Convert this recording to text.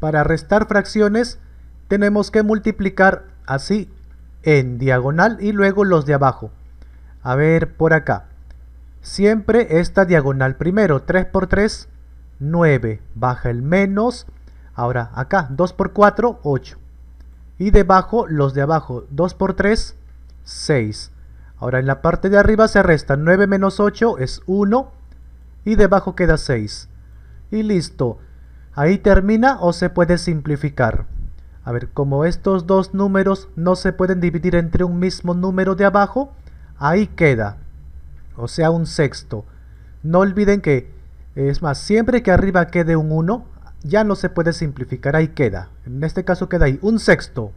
Para restar fracciones tenemos que multiplicar así en diagonal y luego los de abajo. A ver por acá. Siempre esta diagonal primero. 3 por 3, 9. Baja el menos. Ahora acá 2 por 4, 8. Y debajo los de abajo. 2 por 3, 6. Ahora en la parte de arriba se resta 9 menos 8 es 1 y debajo queda 6. Y listo. Ahí termina o se puede simplificar. A ver, como estos dos números no se pueden dividir entre un mismo número de abajo, ahí queda. O sea, un sexto. No olviden que, es más, siempre que arriba quede un 1, ya no se puede simplificar, ahí queda. En este caso queda ahí, un sexto.